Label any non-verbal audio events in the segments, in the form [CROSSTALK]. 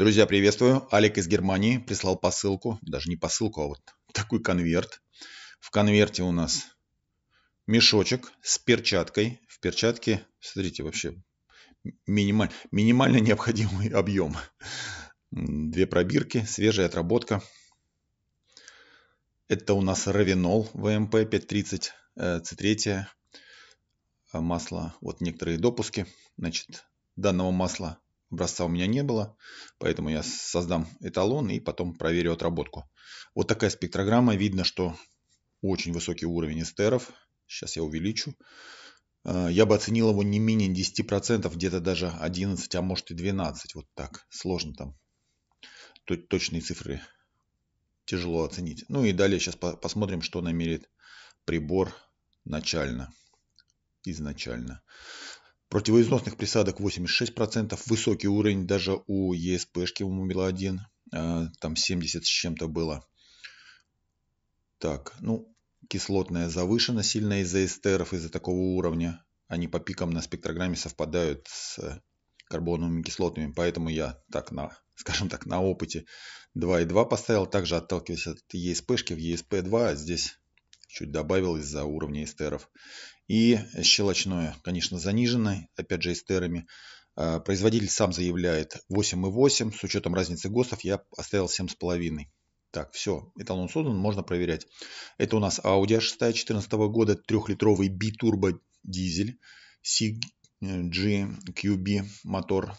Друзья, приветствую. Алик из Германии прислал посылку. Даже не посылку, а вот такой конверт. В конверте у нас мешочек с перчаткой. В перчатке, смотрите, вообще минималь, минимально необходимый [LAUGHS] объем. Две пробирки, свежая отработка. Это у нас Равинол ВМП 530 C3. Масло, вот некоторые допуски. Значит, данного масла Образца у меня не было, поэтому я создам эталон и потом проверю отработку. Вот такая спектрограмма. Видно, что очень высокий уровень эстеров. Сейчас я увеличу. Э, я бы оценил его не менее 10%, где-то даже 11, а может и 12. Вот так. Сложно там. Точные цифры тяжело оценить. Ну и далее сейчас посмотрим, что намерит прибор начально. Изначально. Противоизносных присадок 86%, высокий уровень даже у ЕСПшки у Мумила-1, э, там 70 с чем-то было. Так, ну, кислотная завышена сильно из-за эстеров, из-за такого уровня. Они по пикам на спектрограмме совпадают с карбоновыми кислотами, поэтому я так на, скажем так, на опыте 2,2 поставил, также отталкиваясь от ЕСПшки в ESP 2 а здесь чуть добавилось за уровни эстеров. И щелочное, конечно, занижено, опять же, эстерами. А, производитель сам заявляет 8,8. С учетом разницы ГОСТов я оставил 7,5. Так, все, эталон создан, можно проверять. Это у нас Audi 6 14 года, трехлитровый битурбо дизель, CGQB э, мотор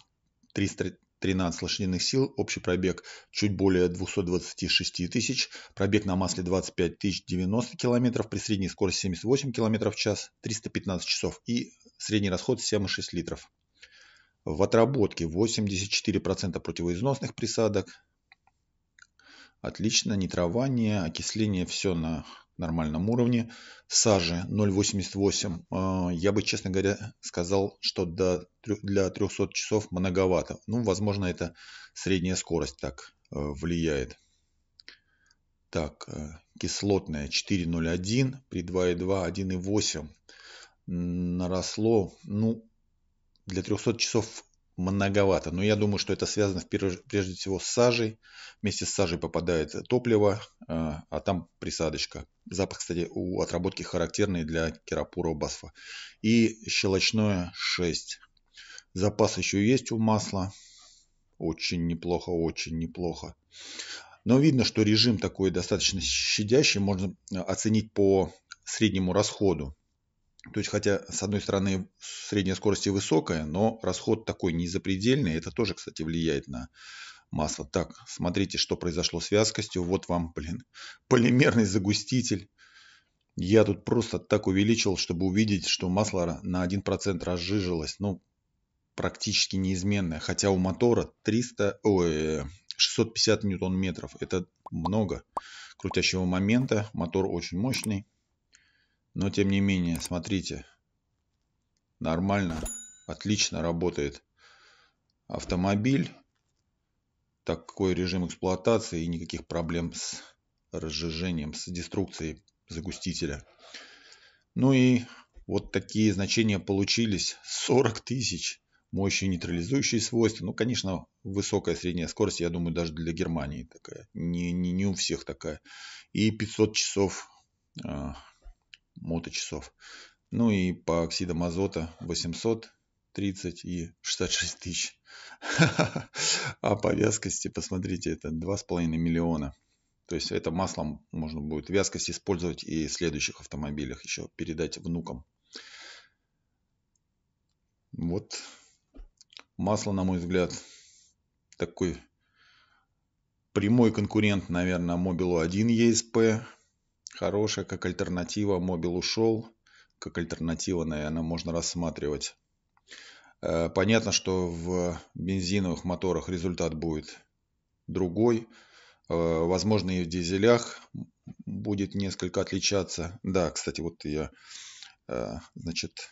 300 13 лошадиных сил, общий пробег чуть более 226 тысяч, пробег на масле 25 тысяч 90 километров, при средней скорости 78 километров в час, 315 часов и средний расход 7,6 литров. В отработке 84% противоизносных присадок. Отлично, нитрование, окисление, все на нормальном уровне. Сажи 0,88. А, я бы, честно говоря, сказал, что для 300 часов многовато. Ну, возможно, это средняя скорость так э, влияет. Так, э, кислотная 4,01 при 2,2 1,8 наросло. Ну, для 300 часов многовато. Но я думаю, что это связано прежде всего с сажей. Вместе с сажей попадает топливо, э, а там присадочка. Запах, кстати, у отработки характерный для керапура басфа. И щелочное 6. Запас еще есть у масла. Очень неплохо, очень неплохо. Но видно, что режим такой достаточно щадящий, можно оценить по среднему расходу. То есть, хотя, с одной стороны, средняя скорость и высокая, но расход такой не запредельный. Это тоже, кстати, влияет на масло. Так, смотрите, что произошло с вязкостью. Вот вам, блин, [LAUGHS] полимерный загуститель. Я тут просто так увеличил, чтобы увидеть, что масло на 1% разжижилось. Ну, практически неизменное. Хотя у мотора 300, ой, 650 ньютон-метров. Это много крутящего момента. Мотор очень мощный. Но тем не менее, смотрите. Нормально, отлично работает автомобиль такой режим эксплуатации и никаких проблем с разжижением, с деструкцией загустителя. Ну и вот такие значения получились. 40 тысяч мощи нейтрализующие свойства. Ну, конечно, высокая средняя скорость, я думаю, даже для Германии такая. Не, не, не у всех такая. И 500 часов э, моточасов. Ну и по оксидам азота 830 и 66 тысяч. [LAUGHS] А по вязкости, посмотрите, это 2,5 миллиона. То есть это маслом можно будет вязкость использовать и в следующих автомобилях еще передать внукам. Вот масло, на мой взгляд, такой прямой конкурент, наверное, Мобилу 1 ESP. Хорошая как альтернатива. Мобил ушел. Как альтернатива, наверное, можно рассматривать. Э, понятно, что в бензиновых моторах результат будет другой. Э, возможно, и в дизелях будет несколько отличаться. Да, кстати, вот я, э, значит,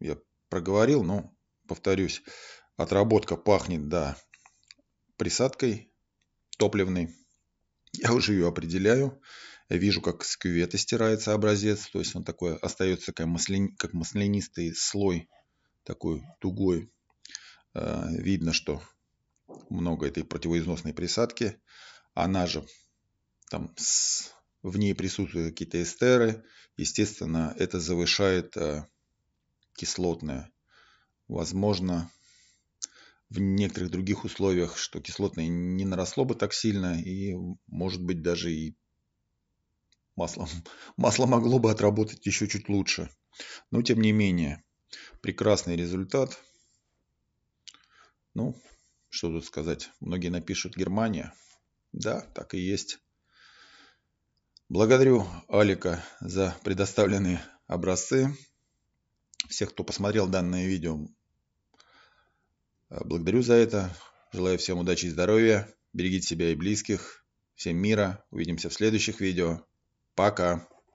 я проговорил, но повторюсь. Отработка пахнет, да, присадкой топливной. Я уже ее определяю. Я вижу, как с кювета стирается образец. То есть он такой остается как, маслянистый слой такой тугой. Э, видно, что много этой противоизносной присадки. Она же там с... в ней присутствуют какие-то эстеры. Естественно, это завышает э, кислотное. Возможно, в некоторых других условиях, что кислотное не наросло бы так сильно, и, может быть, даже и масло, [LAUGHS] масло могло бы отработать еще чуть лучше. Но, тем не менее, Прекрасный результат. Ну, что тут сказать. Многие напишут Германия. Да, так и есть. Благодарю Алика за предоставленные образцы. Всех, кто посмотрел данное видео, благодарю за это. Желаю всем удачи и здоровья. Берегите себя и близких. Всем мира. Увидимся в следующих видео. Пока.